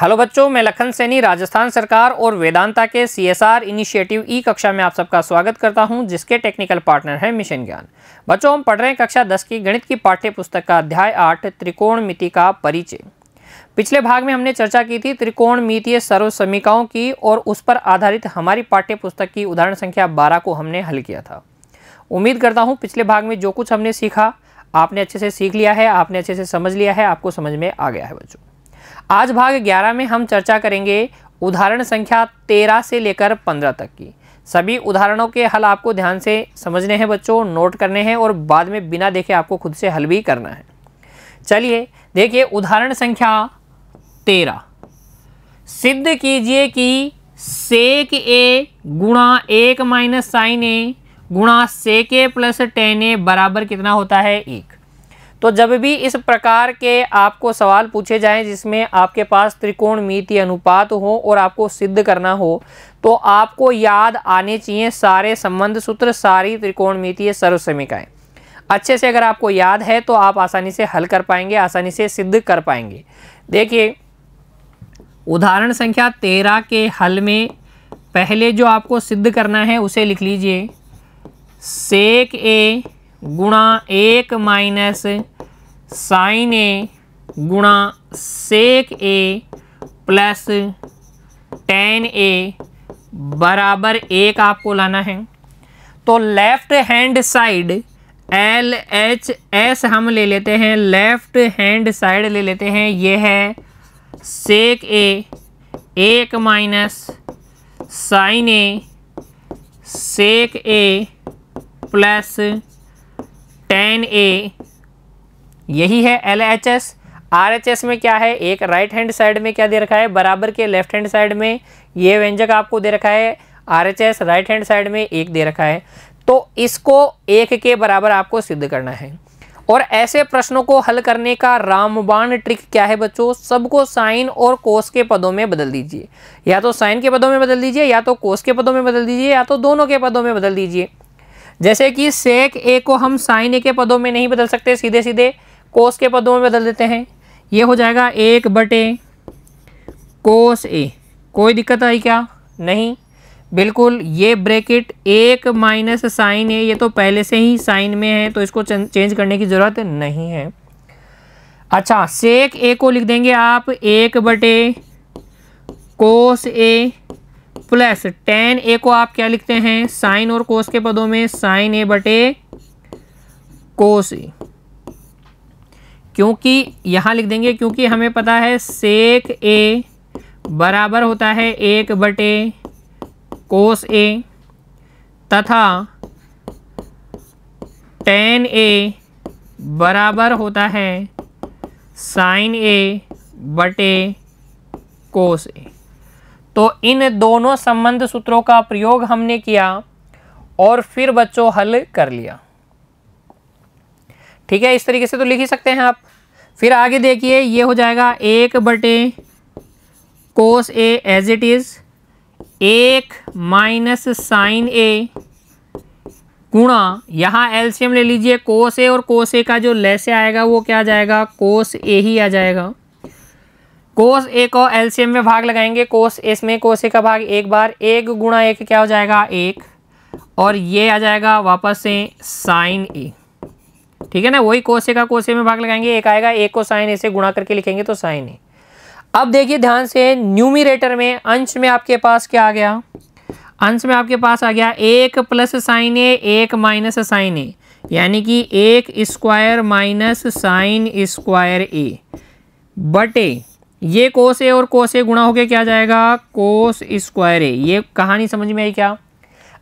hello बच्चों मैं लखन सैनी राजस्थान सरकार और वेदांता के सीएसआर इनिशिएटिव ई कक्षा में आप सबका स्वागत करता हूं जिसके टेक्निकल पार्टनर है मिशन ज्ञान बच्चों हम पढ़ रहे हैं कक्षा 10 की गणित की पाठ्य पुस्तक का अध्याय आठ त्रिकोण मिति का परिचय पिछले भाग में हमने चर्चा की थी त्रिकोण मितीय सर्व समीकाओं की और उस पर आधारित हमारी पाठ्य पुस्तक की उदाहरण संख्या बारह को हमने हल किया था उम्मीद करता हूँ पिछले भाग में जो कुछ हमने सीखा आपने अच्छे से सीख लिया है आपने अच्छे से समझ लिया है आपको समझ में आ गया है बच्चों आज भाग 11 में हम चर्चा करेंगे उदाहरण संख्या 13 से लेकर 15 तक की सभी उदाहरणों के हल आपको ध्यान से समझने हैं बच्चों नोट करने हैं और बाद में बिना देखे आपको खुद से हल भी करना है चलिए देखिए उदाहरण संख्या 13 सिद्ध कीजिए कि सेक ए गुणा एक माइनस साइन ए गुणा सेक ए प्लस टेन ए बराबर कितना होता है एक तो जब भी इस प्रकार के आपको सवाल पूछे जाएं जिसमें आपके पास मीति अनुपात हो और आपको सिद्ध करना हो तो आपको याद आने चाहिए सारे संबंध सूत्र सारी त्रिकोण सर्व सर्वसमिकाएँ अच्छे से अगर आपको याद है तो आप आसानी से हल कर पाएंगे आसानी से सिद्ध कर पाएंगे देखिए उदाहरण संख्या तेरह के हल में पहले जो आपको सिद्ध करना है उसे लिख लीजिए सेक ए गुणा एक माइनस साइन ए गुणा सेक ए प्लस टेन ए बराबर एक आपको लाना है तो left hand side L H S हम ले लेते हैं लेफ्ट हैंड साइड ले लेते हैं यह है सेक ए एक minus sine A sec A plus tan A यही है L H S R H S में क्या है एक राइट हैंड साइड में क्या दे रखा है बराबर के लेफ्ट हैंड साइड में ये व्यंजक आपको दे रखा है R H S right hand side में एक दे रखा है तो इसको एक के बराबर आपको सिद्ध करना है और ऐसे प्रश्नों को हल करने का रामबाण ट्रिक क्या है बच्चों सबको साइन और कोस के पदों में बदल दीजिए या तो साइन के पदों में बदल दीजिए या तो कोस के पदों में बदल दीजिए या तो दोनों के पदों में बदल दीजिए जैसे कि सेक ए को हम साइन ए के पदों में नहीं बदल सकते सीधे सीधे कोस के पदों में बदल देते हैं ये हो जाएगा एक बटे कोस ए कोई दिक्कत आई क्या नहीं बिल्कुल ये ब्रैकेट एक माइनस साइन ए ये तो पहले से ही साइन में है तो इसको चेंज करने की ज़रूरत नहीं है अच्छा सेक ए को लिख देंगे आप एक बटे कोस ए प्लस टेन ए को आप क्या लिखते हैं साइन और कोस के पदों में साइन ए बटे कोस ए क्योंकि यहाँ लिख देंगे क्योंकि हमें पता है सेक ए बराबर होता है एक बटे कोस ए तथा टेन ए बराबर होता है साइन ए बटे कोस ए तो इन दोनों संबंध सूत्रों का प्रयोग हमने किया और फिर बच्चों हल कर लिया ठीक है इस तरीके से तो लिख ही सकते हैं आप फिर आगे देखिए ये हो जाएगा एक बटे cos A as it is एक माइनस साइन ए गुणा यहाँ एल्शियम ले लीजिए कोस ए और कोस ए का जो लेसे आएगा वो क्या जाएगा कोस ए ही आ जाएगा कोस ए को एल्शियम में भाग लगाएंगे कोस एस में कोस ए का भाग एक बार एक गुणा एक क्या हो जाएगा एक और ये आ जाएगा वापस से साइन ए ठीक है ना वही कोसे का कोसे में भाग लगाएंगे एक आएगा एक को साइन ऐसे गुणा करके लिखेंगे तो साइन ए अब देखिए ध्यान से न्यूमिरेटर में अंश में आपके पास क्या आ गया अंश में आपके पास आ गया एक प्लस साइन ए एक माइनस साइन ए यानी कि एक square minus sine square A बटे ये कोस ए और कोस ए गुणा होके क्या जाएगा कोस स्क्वायर ए ये कहानी समझ में आई क्या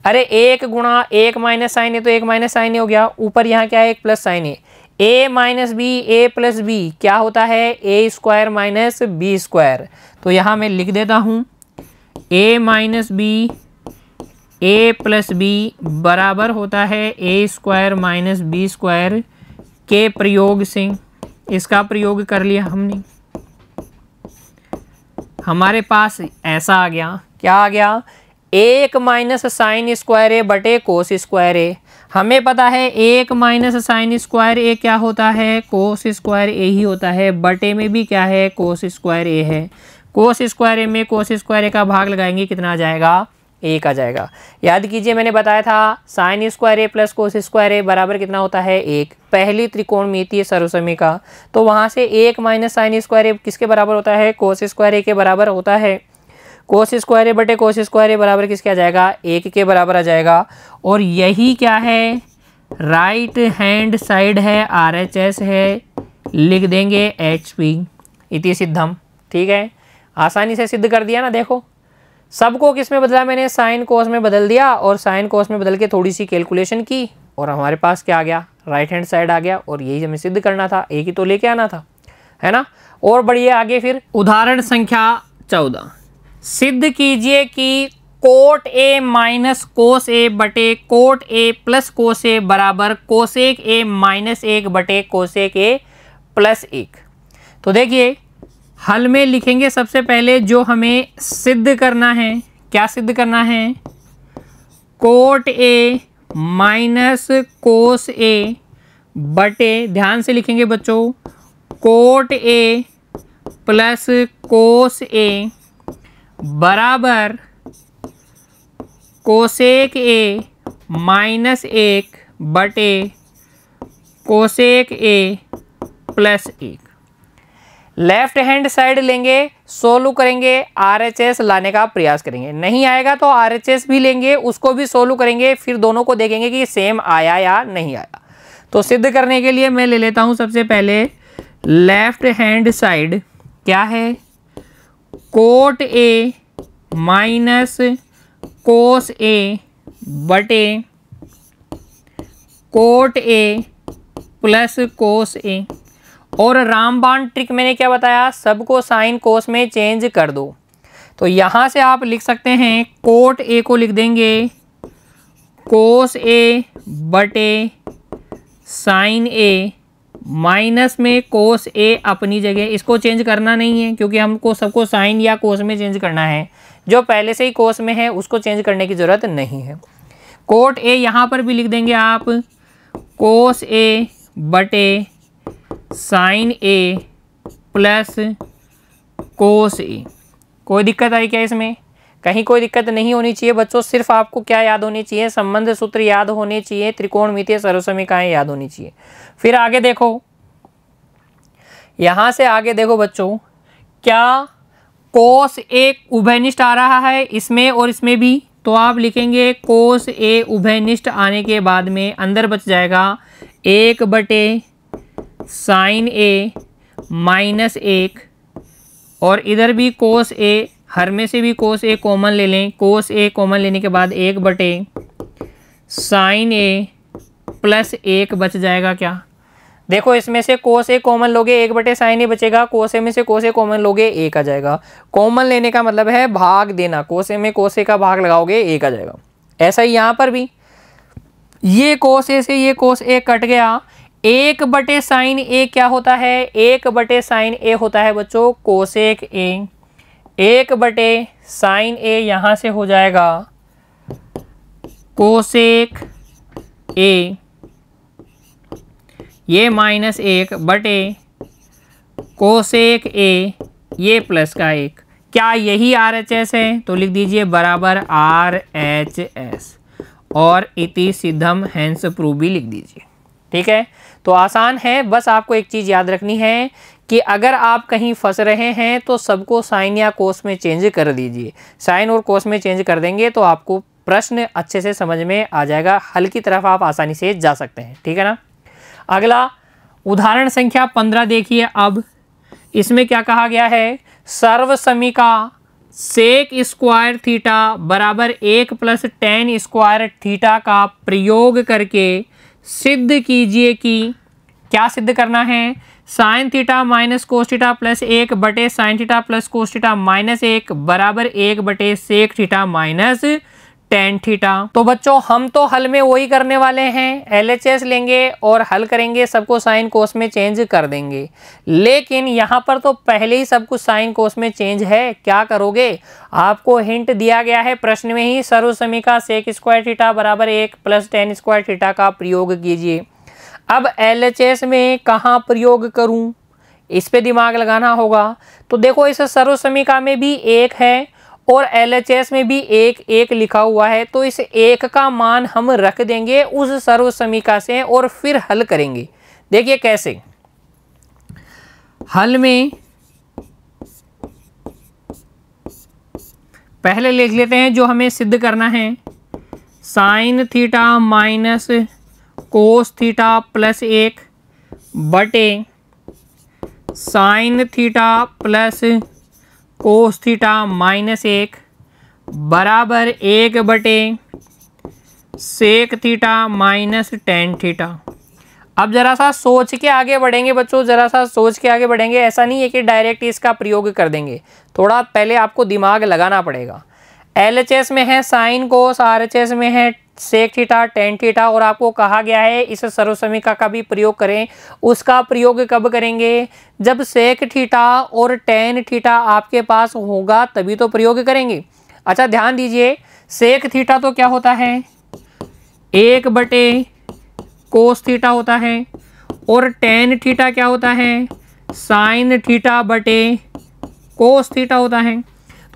अरे एक गुणा एक माइनस साइन है तो एक माइनस साइन हो गया ऊपर यहाँ क्या है एक प्लस साइन है A minus B A plus B क्या होता है A square minus B square तो यहाँ मैं लिख देता हूँ A minus B A plus B बराबर होता है A square minus B square के प्रयोग से इसका प्रयोग कर लिया हमने हमारे पास ऐसा आ गया क्या आ गया एक माइनस साइन स्क्वायर ए बटे कोस स्क्वायर ए हमें पता है एक माइनस साइन स्क्वायर ए क्या होता है कोस स्क्वायर ए ही होता है बटे में भी क्या है कोस स्क्वायर ए है कोस स्क्वायर ए में कोस स्क्वायर ए का भाग लगाएंगे कितना आ जाएगा एक आ जाएगा याद कीजिए मैंने बताया था sine square A plus cos square A बराबर कितना होता है एक पहली त्रिकोण है सर्वसमी का तो वहाँ से एक माइनस साइन स्क्वायर ए किसके बराबर होता है कोस स्क्वायर ए के बराबर होता है कोस स्क्वायर बटे कोस स्क्वायर ए बराबर किसके आ जाएगा एक के बराबर आ जाएगा और यही क्या है राइट हैंड साइड है आर एच एस है लिख देंगे एच पी इति सिद्धम ठीक है आसानी से सिद्ध कर दिया ना देखो सबको किस में बदला मैंने साइन कोस में बदल दिया और साइन कोस में बदल के थोड़ी सी कैलकुलेशन की और हमारे पास क्या आ गया राइट हैंड साइड आ गया और यही हमें सिद्ध करना था एक ही तो लेके आना था है ना और बढ़िया आगे फिर उदाहरण संख्या चौदह सिद्ध कीजिए कि कोट ए माइनस कोस ए बटे कोट ए प्लस कोस ए बराबर कोसेक ए माइनस एक बटे कोसेक ए प्लस एक तो देखिए हल में लिखेंगे सबसे पहले जो हमें सिद्ध करना है क्या सिद्ध करना है कोट ए माइनस कोस ए बटे ध्यान से लिखेंगे बच्चों कोट ए प्लस कोस ए बराबर कोशेक ए माइनस एक बटे कोशेक ए प्लस एक लेफ्ट हैंड साइड लेंगे सोल्व करेंगे आरएचएस लाने का प्रयास करेंगे नहीं आएगा तो आरएचएस भी लेंगे उसको भी सोल्व करेंगे फिर दोनों को देखेंगे कि सेम आया या नहीं आया तो सिद्ध करने के लिए मैं ले लेता हूँ सबसे पहले लेफ्ट हैंड साइड क्या है कोट ए माइनस कोस ए बटे कोट ए प्लस कोस ए और रामबाण ट्रिक मैंने क्या बताया सबको साइन कोस में चेंज कर दो तो यहां से आप लिख सकते हैं कोट ए को लिख देंगे कोस ए बटे साइन ए माइनस में कोस ए अपनी जगह इसको चेंज करना नहीं है क्योंकि हमको सबको साइन या कोस में चेंज करना है जो पहले से ही कोस में है उसको चेंज करने की ज़रूरत नहीं है कोट ए यहाँ पर भी लिख देंगे आप कोस ए बटे साइन ए प्लस कोस ए कोई दिक्कत आई क्या इसमें कहीं कोई दिक्कत नहीं होनी चाहिए बच्चों सिर्फ आपको क्या याद होनी चाहिए संबंध सूत्र याद होने चाहिए त्रिकोण त्रिकोणमितीय सर्वसमिकाएं याद होनी चाहिए फिर आगे देखो यहां से आगे देखो बच्चों क्या कोस एक उभयनिष्ठ आ रहा है इसमें और इसमें भी तो आप लिखेंगे कोस ए उभयनिष्ठ आने के बाद में अंदर बच जाएगा एक बटे साइन ए माइनस एक और इधर भी कोस ए हर में से भी कोस ए कॉमन ले लें कोस ए कॉमन लेने के बाद एक बटे साइन ए प्लस एक बच जाएगा क्या देखो इसमें से कोस ए कॉमन लोगे एक बटे साइन ए बचेगा कोस ए में से कोस ए कॉमन लोगे एक आ जाएगा कॉमन लेने का मतलब है भाग देना कोस ए में कोस ए का भाग लगाओगे एक आ जाएगा ऐसा ही यहाँ पर भी ये कोस ए से ये कोस ए कट गया एक बटे साइन ए क्या होता है एक बटे साइन ए होता है बच्चों कोसेक ए एक बटे साइन ए यहाँ से हो जाएगा कोसेक ए ये माइनस एक बटे कोसेक ए ये प्लस का एक क्या यही आर एच एस है तो लिख दीजिए बराबर आर एच एस और इति सिद्धम हैंस प्रूफ भी लिख दीजिए ठीक है तो आसान है बस आपको एक चीज़ याद रखनी है कि अगर आप कहीं फंस रहे हैं तो सबको साइन या कोस में चेंज कर दीजिए साइन और कोस में चेंज कर देंगे तो आपको प्रश्न अच्छे से समझ में आ जाएगा हल की तरफ आप आसानी से जा सकते हैं ठीक है ना अगला उदाहरण संख्या पंद्रह देखिए अब इसमें क्या कहा गया है सर्व समीका सेक स्क्वायर थीटा बराबर एक प्लस टेन स्क्वायर थीटा का प्रयोग करके सिद्ध कीजिए कि क्या सिद्ध करना है sine theta minus cos theta plus एक बटे sine theta plus cos theta minus एक बराबर एक बटे sec theta minus tan theta तो बच्चों हम तो हल में वही करने वाले हैं एल लेंगे और हल करेंगे सबको साइन कोस में चेंज कर देंगे लेकिन यहाँ पर तो पहले ही सब कुछ साइन कोस में चेंज है क्या करोगे आपको हिंट दिया गया है प्रश्न में ही सर्वसमी का सेक स्क्वायर थीटा बराबर एक प्लस टेन स्क्वायर थीटा का प्रयोग कीजिए अब एल में कहाँ प्रयोग करूँ इस पे दिमाग लगाना होगा तो देखो इस सर्वसमिका में भी एक है और एल में भी एक एक लिखा हुआ है तो इस एक का मान हम रख देंगे उस सर्वसमिका से और फिर हल करेंगे देखिए कैसे हल में पहले लिख लेते हैं जो हमें सिद्ध करना है sine theta minus cos theta plus एक बटे sine theta plus cos theta minus एक बराबर एक बटे sec theta minus tan theta अब ज़रा सा सोच के आगे बढ़ेंगे बच्चों ज़रा सा सोच के आगे बढ़ेंगे ऐसा नहीं है कि डायरेक्ट इसका प्रयोग कर देंगे थोड़ा पहले आपको दिमाग लगाना पड़ेगा एल एच एस में है sine cos R H S में है सेक थीटा टेन थीटा और आपको कहा गया है इस सर्वसमिका का भी प्रयोग करें उसका प्रयोग कब करेंगे जब सेक थीटा और टेन थीटा आपके पास होगा तभी तो प्रयोग करेंगे अच्छा ध्यान दीजिए सेक थीटा तो क्या होता है एक बटे कोस थीटा होता है और टेन थीटा क्या होता है साइन थीटा बटे कोस थीटा होता है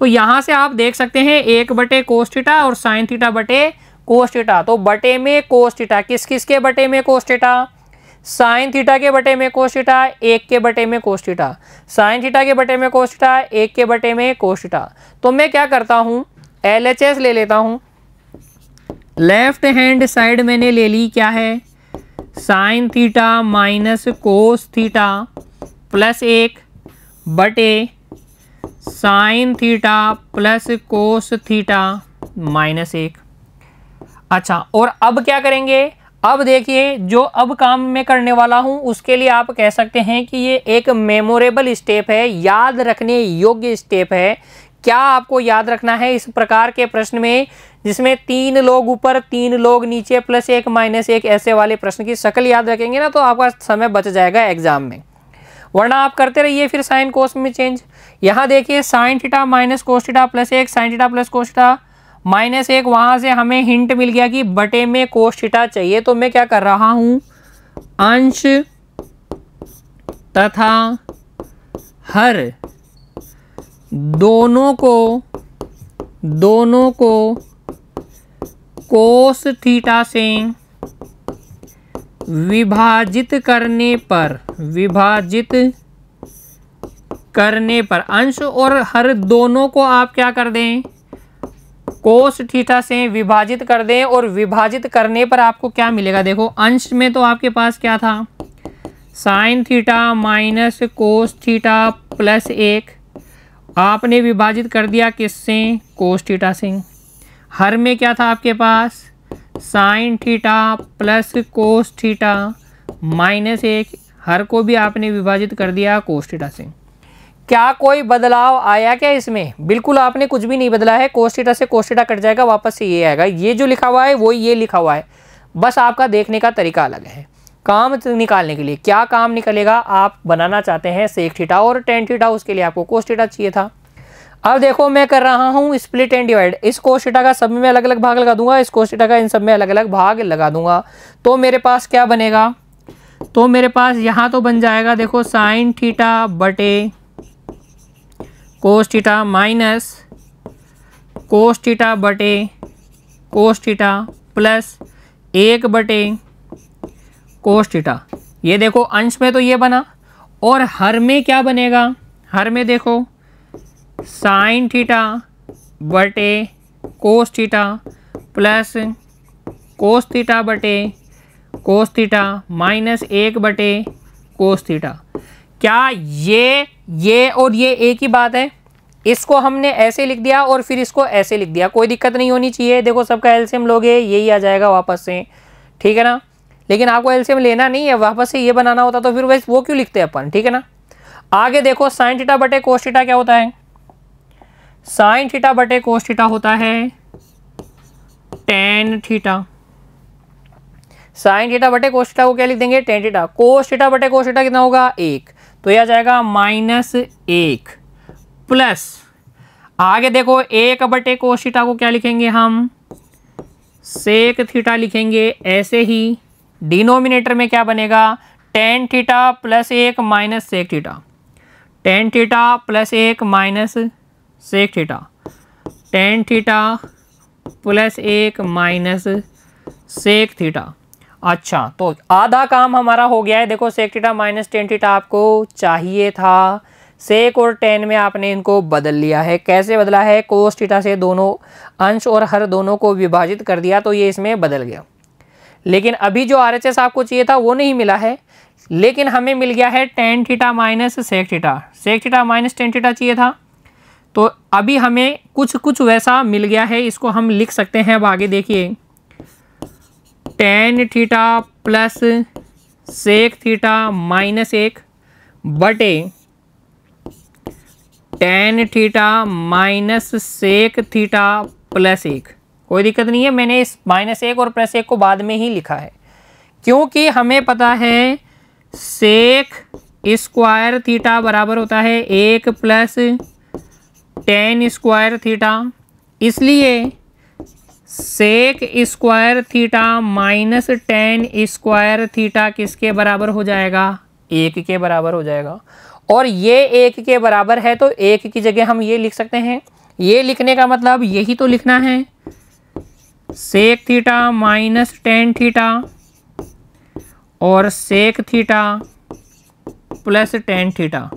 तो यहां से आप देख सकते हैं एक बटे कोस्टिटा और साइन थीटा बटे कोस्टिटा तो बटे में कोस्टिटा किस किस के बटे में कोस्टिटा साइन थीटा के बटे में कोस्टिटा एक के बटे में कोस्टिटा साइन थीटा के बटे में कोस्टिटा एक के बटे में कोस्टिटा तो मैं क्या करता हूं एल एच एस ले लेता हूं लेफ्ट हैंड साइड मैंने ले ली क्या है sine theta minus cos theta plus एक बटे sine theta plus cos theta minus एक अच्छा और अब क्या करेंगे अब देखिए जो अब काम मैं करने वाला हूं उसके लिए आप कह सकते हैं कि ये एक मेमोरेबल स्टेप है याद रखने योग्य स्टेप है क्या आपको याद रखना है इस प्रकार के प्रश्न में जिसमें तीन लोग ऊपर तीन लोग नीचे प्लस एक माइनस एक ऐसे वाले प्रश्न की शक्ल याद रखेंगे ना तो आपका समय बच जाएगा एग्जाम में वरना आप करते रहिए फिर साइन कोस में चेंज यहाँ देखिए sine theta minus cos theta plus एक sine theta plus cos theta minus एक वहाँ से हमें हिंट मिल गया कि बटे में कोस्टिटा चाहिए तो मैं क्या कर रहा हूँ अंश तथा हर दोनों को दोनों को कोस थीटा से विभाजित करने पर विभाजित करने पर अंश और हर दोनों को आप क्या कर दें कोस ठीठा से विभाजित कर दें और विभाजित करने पर आपको क्या मिलेगा देखो अंश में तो आपके पास क्या था sine theta minus cos theta plus एक आपने विभाजित कर दिया किससे कोस थीटा से हर में क्या था आपके पास sine theta plus cos theta minus एक हर को भी आपने विभाजित कर दिया कोस थीटा से क्या कोई बदलाव आया क्या इसमें बिल्कुल आपने कुछ भी नहीं बदला है कोस थीटा से कोस थीटा कट जाएगा वापस से ये आएगा ये जो लिखा हुआ है वो ये लिखा हुआ है बस आपका देखने का तरीका अलग है काम निकालने के लिए क्या काम निकलेगा आप बनाना चाहते हैं सेक थीटा और टेन थीटा उसके लिए आपको कोस थीटा चाहिए था अब देखो मैं कर रहा हूँ स्प्लिट एंड डिवाइड इस कोशिटा का सब में अलग अलग भाग लगा दूंगा इस कोशिटा का इन सब में अलग अलग भाग लगा दूंगा तो मेरे पास क्या बनेगा तो मेरे पास यहाँ तो बन जाएगा देखो साइन थीटा बटे cos theta minus cos theta बटे कोस थीटा प्लस एक बटे कोस थीटा ये देखो अंश में तो ये बना और हर में क्या बनेगा हर में देखो साइन थीटा बटे cos theta plus cos theta बटे कोस थीटा माइनस एक बटे कोस थीटा क्या ये ये और ये एक ही बात है इसको हमने ऐसे लिख दिया और फिर इसको ऐसे लिख दिया कोई दिक्कत नहीं होनी चाहिए देखो सबका एल्सियम लोगे यही आ जाएगा वापस से ठीक है ना लेकिन आपको एलसीएम लेना नहीं है वापस से ये बनाना होता तो फिर वैसे वो क्यों लिखते हैं अपन ठीक है ना आगे देखो साइन टीटा बटे कोस टीटा क्या होता है साइन थीटा बटे कोस थीटा होता है टेन थीटा साइन थीटा बटे कोस थीटा को क्या लिख देंगे टेन थीटा कोस थीटा बटे कोस थीटा कितना होगा एक तो यह आ जाएगा माइनस एक प्लस आगे देखो एक बटे कोस थीटा को क्या लिखेंगे हम सेक थीटा लिखेंगे ऐसे ही डिनोमिनेटर में क्या बनेगा टेन थीटा प्लस एक minus sec theta tan theta plus एक minus sec theta tan theta plus एक माइनस सेक थीटा अच्छा तो आधा काम हमारा हो गया है देखो sec theta minus tan theta आपको चाहिए था सेक और टेन में आपने इनको बदल लिया है कैसे बदला है कोस थीटा से दोनों अंश और हर दोनों को विभाजित कर दिया तो ये इसमें बदल गया लेकिन अभी जो आर एच एस आपको चाहिए था वो नहीं मिला है लेकिन हमें मिल गया है tan theta minus sec theta sec theta minus tan theta चाहिए था तो अभी हमें कुछ कुछ वैसा मिल गया है इसको हम लिख सकते हैं अब आगे देखिए tan theta plus sec theta minus एक बटे tan theta minus sec theta plus एक कोई दिक्कत नहीं है मैंने इस माइनस एक और प्लस एक को बाद में ही लिखा है क्योंकि हमें पता है सेक स्क्वायर थीटा बराबर होता है एक प्लस टेन स्क्वायर थीटा इसलिए sec square theta minus tan square theta किसके बराबर हो जाएगा एक के बराबर हो जाएगा और ये एक के बराबर है तो एक की जगह हम ये लिख सकते हैं ये लिखने का मतलब यही तो लिखना है sec theta minus tan theta और sec theta plus tan theta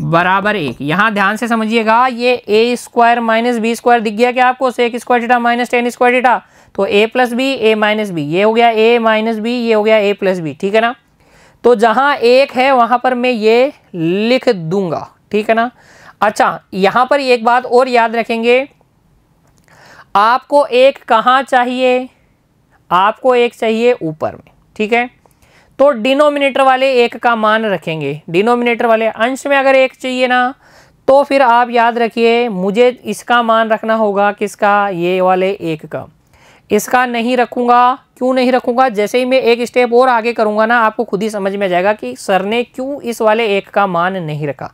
बराबर एक यहां ध्यान से समझिएगा ये A square minus B square दिख गया क्या आपको sec square theta minus tan square theta तो A plus B A minus B ये हो गया ए माइनस बी ये हो गया ए प्लस बी ठीक है ना तो जहां एक है वहां पर मैं ये लिख दूंगा ठीक है ना अच्छा यहां पर एक बात और याद रखेंगे आपको एक कहाँ चाहिए आपको एक चाहिए ऊपर में ठीक है तो डिनोमिनेटर वाले एक का मान रखेंगे डिनोमिनेटर वाले अंश में अगर एक चाहिए ना तो फिर आप याद रखिए मुझे इसका मान रखना होगा किसका ये वाले एक का इसका नहीं रखूँगा क्यों नहीं रखूँगा जैसे ही मैं एक स्टेप और आगे करूँगा ना आपको खुद ही समझ में जाएगा कि सर ने क्यों इस वाले एक का मान नहीं रखा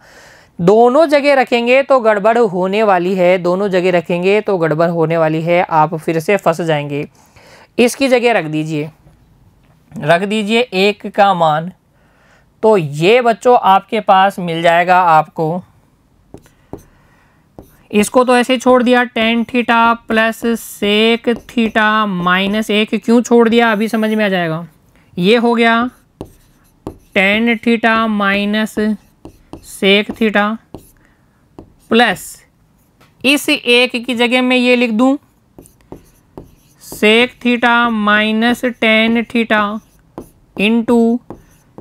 दोनों जगह रखेंगे तो गड़बड़ होने वाली है दोनों जगह रखेंगे तो गड़बड़ होने वाली है आप फिर से फंस जाएंगे इसकी जगह रख दीजिए रख दीजिए एक का मान तो ये बच्चों आपके पास मिल जाएगा आपको इसको तो ऐसे छोड़ दिया tan theta plus sec theta minus एक क्यों छोड़ दिया अभी समझ में आ जाएगा ये हो गया tan theta minus sec theta plus इस एक की जगह मैं ये लिख दूं sec theta minus tan theta into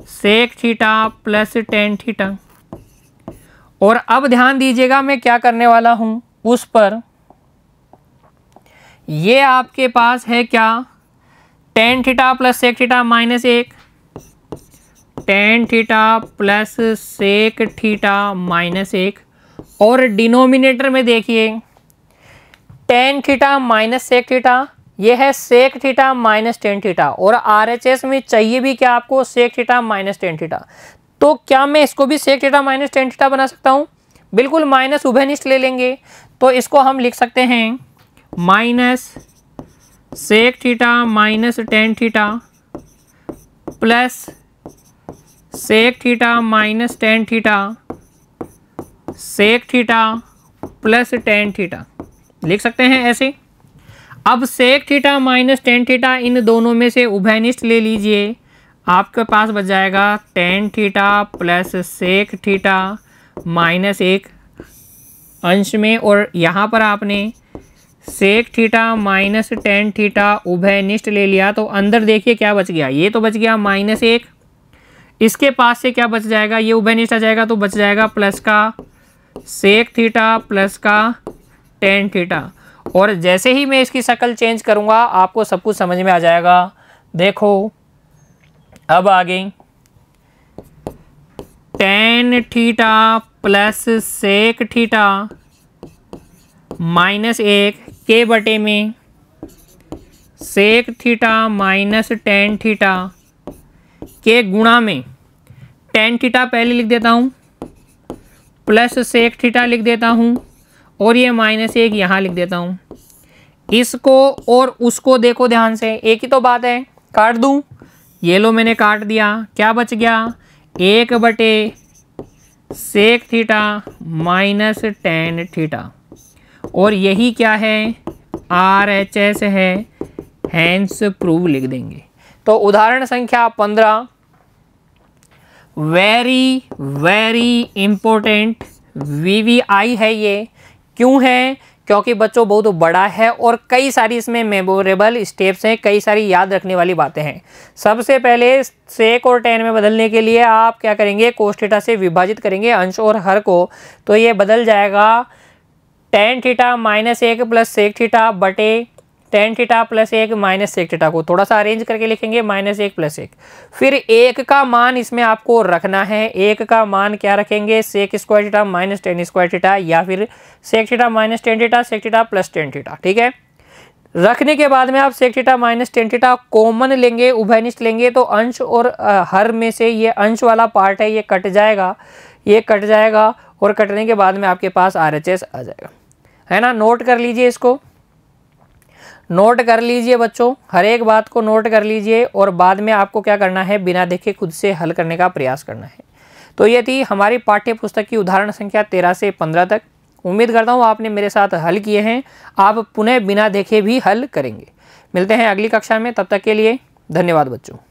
sec theta plus tan theta और अब ध्यान दीजिएगा मैं क्या करने वाला हूँ उस पर ये आपके पास है क्या tan theta plus sec theta minus एक tan theta plus sec theta minus एक और डिनोमिनेटर में देखिए tan theta minus sec theta ये है sec theta minus tan theta और आरएचएस में चाहिए भी क्या आपको sec theta minus tan theta तो क्या मैं इसको भी sec theta minus tan theta बना सकता हूँ बिल्कुल माइनस उभयनिष्ठ ले लेंगे तो इसको हम लिख सकते हैं minus sec theta minus tan theta plus sec theta minus tan theta sec theta plus tan theta लिख सकते हैं ऐसे अब sec theta minus tan theta इन दोनों में से उभयनिष्ठ ले लीजिए आपके पास बच जाएगा tan theta plus sec theta minus एक अंश में और यहाँ पर आपने sec theta minus tan theta उभयनिष्ठ ले लिया तो अंदर देखिए क्या बच गया ये तो बच गया माइनस एक इसके पास से क्या बच जाएगा ये उभयनिष्ठ आ जाएगा तो बच जाएगा प्लस का सेक थीटा प्लस का टेन थीटा और जैसे ही मैं इसकी शक्ल चेंज करूँगा आपको सब कुछ समझ में आ जाएगा देखो अब आगे tan theta plus sec theta minus एक के बटे में sec theta minus tan theta के गुणा में टेन थीटा पहले लिख देता हूँ प्लस सेक थीटा लिख देता हूँ और ये माइनस एक यहाँ लिख देता हूँ इसको और उसको देखो ध्यान से एक ही तो बात है काट दूँ ये लो मैंने काट दिया क्या बच गया एक बटे sec theta minus tan theta और यही क्या है आर एच एस है हैंस प्रूव लिख देंगे तो उदाहरण संख्या पंद्रह very very important V V I है ये क्यों है क्योंकि बच्चों बहुत बड़ा है और कई सारी इसमें मेमोरेबल स्टेप्स हैं कई सारी याद रखने वाली बातें हैं सबसे पहले सेक और टेन में बदलने के लिए आप क्या करेंगे कोस्टेटा से विभाजित करेंगे अंश और हर को तो ये बदल जाएगा टेन थीटा माइनस एक प्लस सेक थीटा बटे टेन थीटा प्लस एक माइनस एक थीटा को थोड़ा सा अरेंज करके लिखेंगे माइनस एक प्लस एक फिर एक का मान इसमें आपको रखना है एक का मान क्या रखेंगे sec square theta minus tan square theta या फिर sec theta minus tan theta sec theta plus tan theta ठीक है रखने के बाद में आप sec theta minus tan theta common लेंगे उभयनिष्ठ लेंगे तो अंश और हर में से ये अंश वाला पार्ट है ये कट जाएगा ये कट जाएगा और कटने के बाद में आपके पास आर आ जाएगा है ना नोट कर लीजिए इसको नोट कर लीजिए बच्चों हर एक बात को नोट कर लीजिए और बाद में आपको क्या करना है बिना देखे खुद से हल करने का प्रयास करना है तो ये थी हमारी पाठ्य पुस्तक की उदाहरण संख्या तेरह से पंद्रह तक उम्मीद करता हूँ आपने मेरे साथ हल किए हैं आप पुनः बिना देखे भी हल करेंगे मिलते हैं अगली कक्षा में तब तक के लिए धन्यवाद बच्चों